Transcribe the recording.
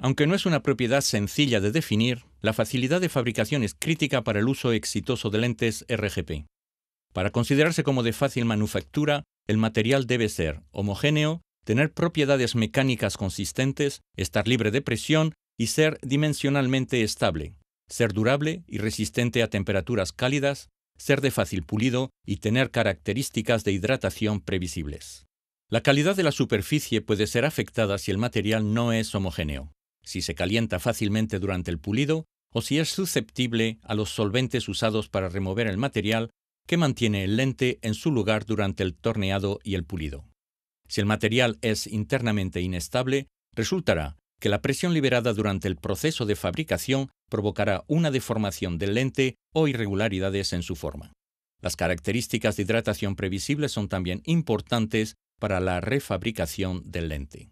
Aunque no es una propiedad sencilla de definir, la facilidad de fabricación es crítica para el uso exitoso de lentes RGP. Para considerarse como de fácil manufactura, el material debe ser homogéneo, tener propiedades mecánicas consistentes, estar libre de presión y ser dimensionalmente estable, ser durable y resistente a temperaturas cálidas, ser de fácil pulido y tener características de hidratación previsibles. La calidad de la superficie puede ser afectada si el material no es homogéneo si se calienta fácilmente durante el pulido o si es susceptible a los solventes usados para remover el material que mantiene el lente en su lugar durante el torneado y el pulido. Si el material es internamente inestable, resultará que la presión liberada durante el proceso de fabricación provocará una deformación del lente o irregularidades en su forma. Las características de hidratación previsibles son también importantes para la refabricación del lente.